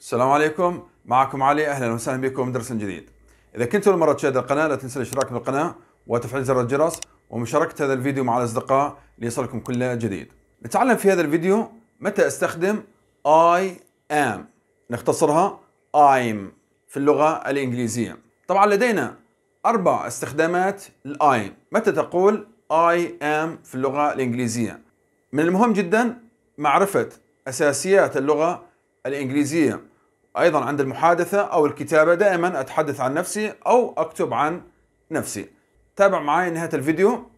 السلام عليكم معكم علي اهلا وسهلا بكم درس جديد اذا كنت اول مره تشاهد القناه لا تنسى الاشتراك بالقناه وتفعيل زر الجرس ومشاركه هذا الفيديو مع الاصدقاء ليصلكم كل جديد نتعلم في هذا الفيديو متى استخدم اي ام نختصرها ايم في اللغه الانجليزيه طبعا لدينا اربع استخدامات الاي متى تقول اي ام في اللغه الانجليزيه من المهم جدا معرفه اساسيات اللغه الانجليزيه ايضا عند المحادثه او الكتابه دائما اتحدث عن نفسي او اكتب عن نفسي تابع معي نهايه الفيديو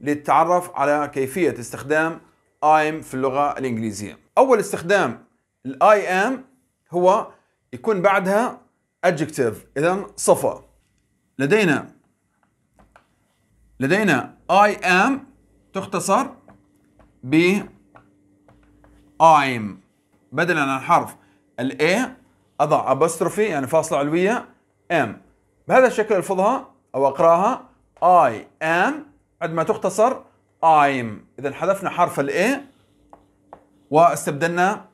للتعرف على كيفيه استخدام I'm في اللغه الانجليزيه اول استخدام الاي ام هو يكون بعدها adjective اذا صفة لدينا لدينا I am تختصر ب I'm بدلا عن حرف ال A أضع أبستروفي يعني فاصلة علوية ام بهذا الشكل ألفظها أو أقرأها I am عندما تختصر I'm إذا حذفنا حرف الإيه واستبدلنا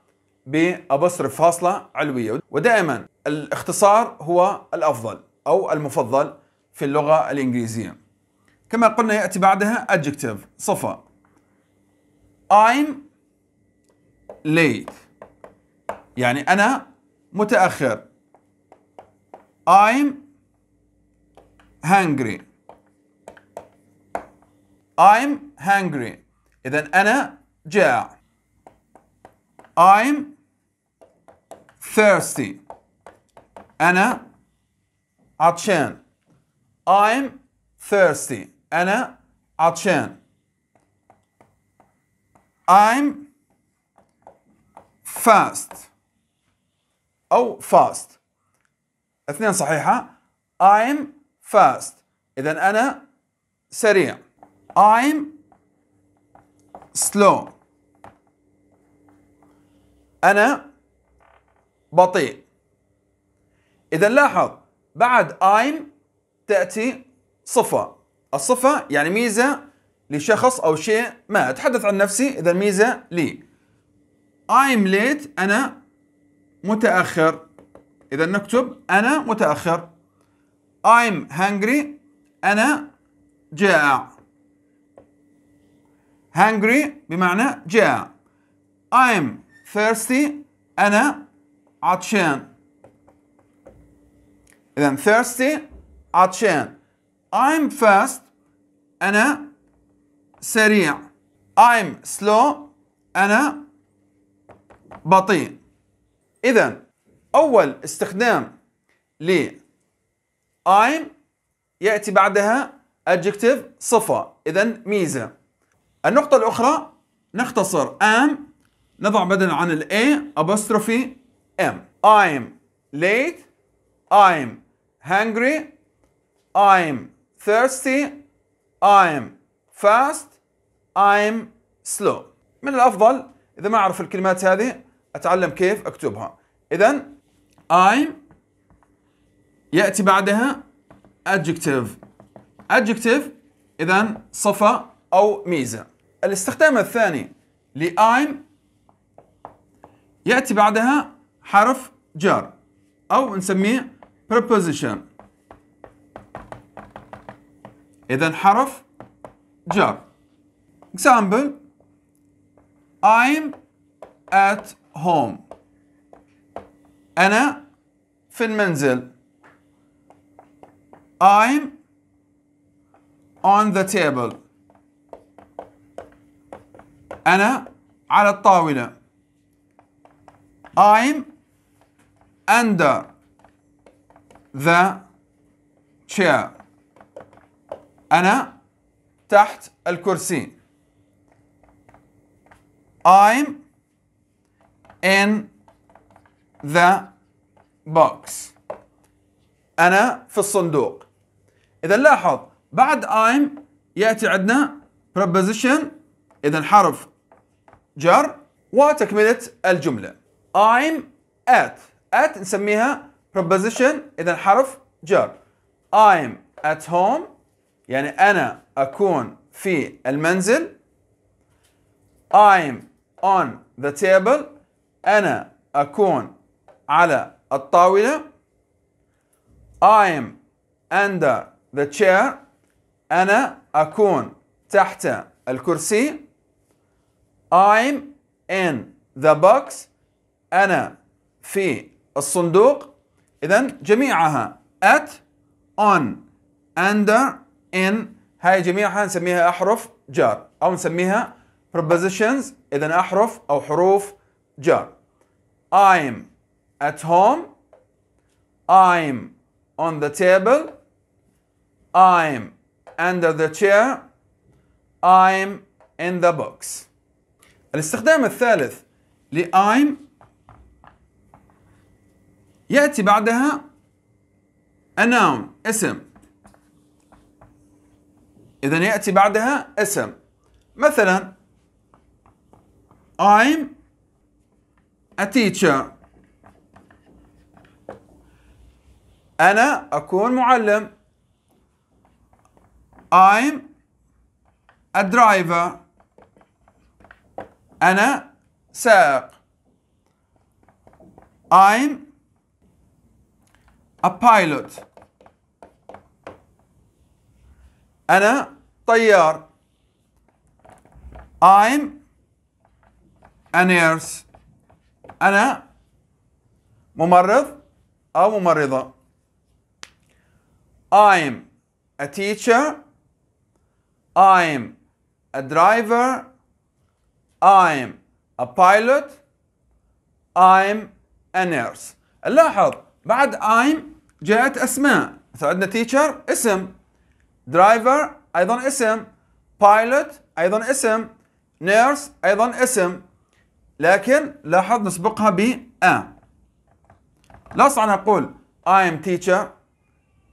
بأبصرف فاصلة علوية ودائما الاختصار هو الأفضل أو المفضل في اللغة الإنجليزية كما قلنا يأتي بعدها adjective صفة I'm late يعني أنا متأخر I'm hungry I'm hungry إذا أنا جاع I'm thirsty أنا عطشان I'm thirsty أنا عطشان I'm fast أو fast اثنين صحيحة I'm fast إذا أنا سريع I'm slow أنا بطيء إذا لاحظ بعد I'm تأتي صفة الصفة يعني ميزة لشخص أو شيء ما أتحدث عن نفسي إذا ميزة لي I'm late أنا متأخر إذا نكتب أنا متأخر I'm hungry أنا جائع hungry بمعنى جائع I'm thirsty أنا عطشان إذا thirsty عطشان I'm fast أنا سريع I'm slow أنا بطيء إذا أول استخدام ل I'm يأتي بعدها adjective صفة إذا ميزة النقطة الأخرى نختصر am نضع بدلا عن ال A apostrophe M I'm late I'm hungry I'm thirsty I'm fast I'm slow من الأفضل إذا ما أعرف الكلمات هذه أتعلم كيف أكتبها إذا I'm يأتي بعدها adjective adjective إذا صفة أو ميزة الاستخدام الثاني لأيم يأتي بعدها حرف جار أو نسميه preposition إذا حرف جار example I'm at home أنا في المنزل I'm on the table أنا على الطاولة I'm under the chair أنا تحت الكرسي I'm in the box أنا في الصندوق إذا لاحظ بعد I'm يأتي عندنا preposition إذا حرف جر وتكملة الجملة I'm at at نسميها preposition إذا حرف جر I'm at home يعني أنا أكون في المنزل I'm on the table أنا أكون على الطاولة I'm under the chair أنا أكون تحت الكرسي I'm in the box أنا في الصندوق إذن جميعها at on under in هاي جميعها نسميها أحرف جار أو نسميها prepositions إذن أحرف أو حروف جار I'm at home. I'm on the table. I'm under the chair. I'm in the box. الاستخدام الثالث ل I'm يأتي بعدها a noun اسم إذا يأتي بعدها اسم مثلا I'm a teacher أنا أكون معلم I'm a driver أنا سائق I'm a pilot أنا طيار I'm a nurse انا ممرض او ممرضه I'm a teacher I'm a driver I'm a pilot I'm a nurse نلاحظ بعد I'm جاءت اسماء مثلا عندنا teacher اسم driver ايضا اسم pilot ايضا اسم nurse ايضا اسم لكن لاحظ نسبقها ب أ لاصع نقول I am teacher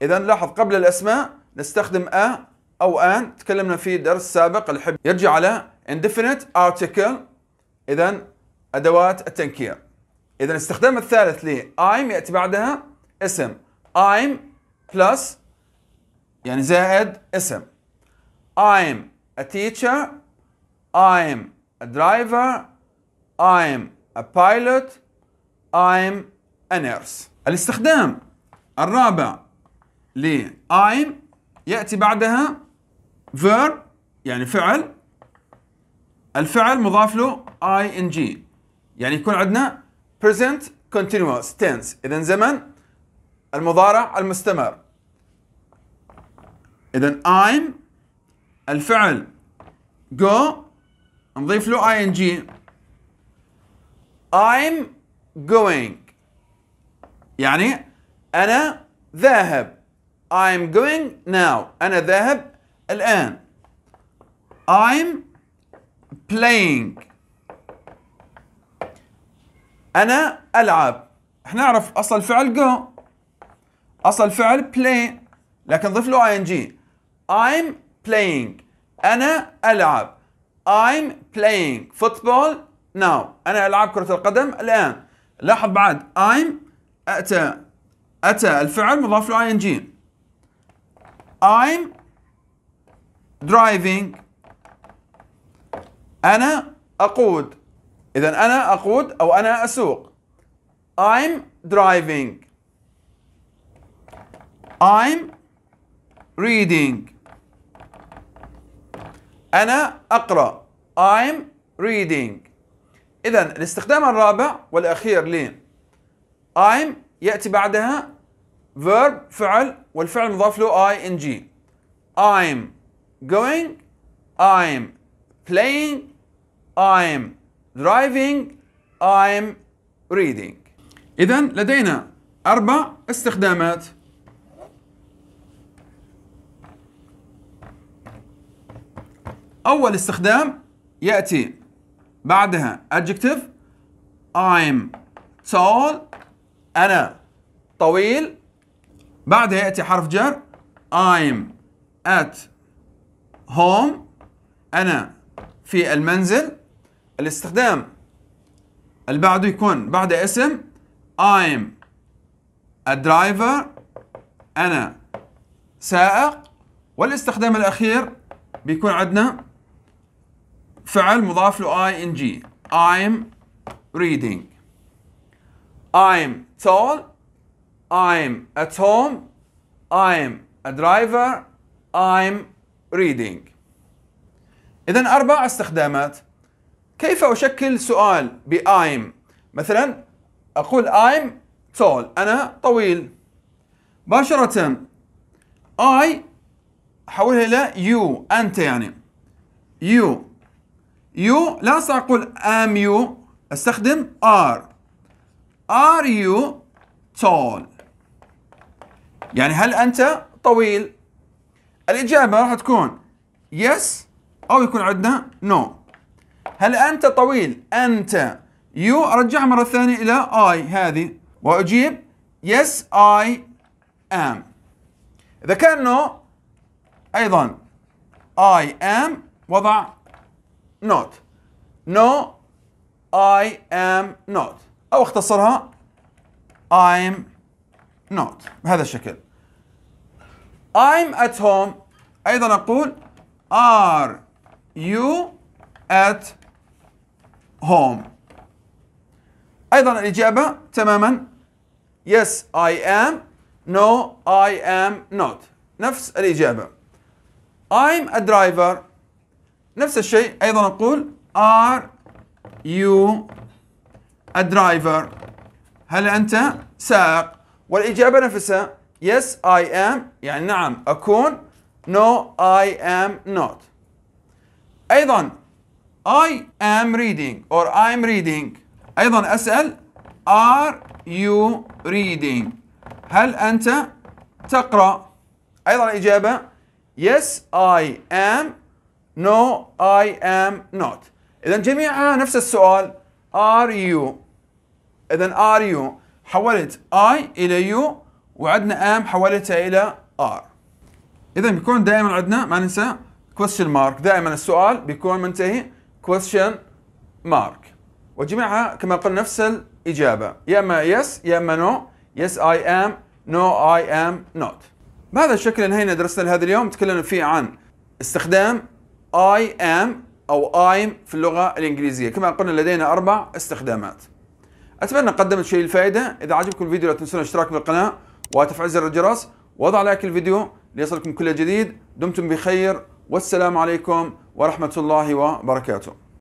إذا لاحظ قبل الأسماء نستخدم أ أو أن تكلمنا في درس سابق الحب يرجع على indefinite article إذا أدوات التنكير إذا الاستخدام الثالث ل I'm يأتي بعدها اسم I'm plus يعني زائد اسم I'm a teacher I'm a driver I'm a pilot I'm a nurse الاستخدام الرابع ل I'm يأتي بعدها verb يعني فعل الفعل مضاف له ing يعني يكون عندنا present continuous tense إذا زمن المضارع المستمر إذا I'm الفعل go نضيف له ing I'm going يعني أنا ذاهب I'm going now أنا ذاهب الآن I'm playing أنا ألعب احنا نعرف أصل فعل go أصل فعل play لكن ضف له ing I'm playing أنا ألعب I'm playing football now أنا ألعب كرة القدم الآن لاحظ بعد I'm أتى أتى الفعل مضاف له ing I'm driving أنا أقود إذا أنا أقود أو أنا أسوق I'm driving I'm reading أنا أقرأ I'm reading إذا الاستخدام الرابع والأخير ل I'm يأتي بعدها verb فعل والفعل مضاف له ing I'm going I'm playing I'm driving I'm reading إذا لدينا أربع استخدامات أول استخدام يأتي بعدها adjective I'm tall أنا طويل بعدها يأتي حرف جر I'm at home أنا في المنزل الاستخدام اللي بعده يكون بعد اسم I'm a driver أنا سائق والاستخدام الأخير بيكون عندنا فعل مضاف له اي ان جي I'm reading I'm tall I'm at home I'm a driver I'm reading إذا أربع استخدامات كيف أشكل سؤال ب I'm مثلا أقول I'm tall أنا طويل مباشرة I أحولها إلى you أنت يعني you يو لا سأقول ام يو أستخدم are are you tall يعني هل أنت طويل الإجابة راح تكون يس أو يكون عندنا نو هل أنت طويل أنت يو أرجعها مرة ثانية إلى I هذه وأجيب yes I am إذا كان نو أيضا I am وضع not no I am not أو اختصرها I'm not بهذا الشكل I'm at home أيضا أقول Are you at home أيضا الإجابة تماما Yes I am No I am not نفس الإجابة I'm a driver نفس الشيء أيضا نقول are you a driver هل أنت سائق والإجابة نفسها yes I am يعني نعم أكون no I am not أيضا I am reading or I'm reading أيضا أسأل are you reading هل أنت تقرأ أيضا الإجابة yes I am No, I am not. إذا جميعها نفس السؤال Are you إذا Are you حولت I إلى you وعندنا am حولتها إلى are. إذا بيكون دائما عندنا ما ننسى question mark دائما السؤال بيكون منتهي question mark وجميعها كما قلنا نفس الإجابة يا إما yes يا إما no yes I am no I am not بهذا الشكل انهينا درسنا لهذا اليوم تكلمنا فيه عن استخدام I am أو I'm في اللغة الإنجليزية كما قلنا لدينا أربع استخدامات أتمنى قدمت شيء الفائدة إذا عجبكم الفيديو لا تنسون الاشتراك بالقناة وتفعيل زر الجرس وضع لايك الفيديو ليصلكم كل جديد دمتم بخير والسلام عليكم ورحمة الله وبركاته